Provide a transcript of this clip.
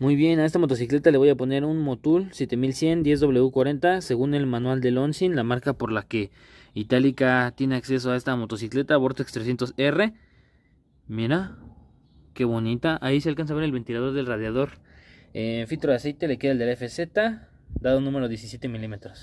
Muy bien, a esta motocicleta le voy a poner un Motul 7100 10W40 según el manual de Lonsin, la marca por la que Itálica tiene acceso a esta motocicleta Vortex 300R. Mira, qué bonita. Ahí se alcanza a ver el ventilador del radiador. Eh, filtro de aceite le queda el del FZ, dado un número 17 milímetros.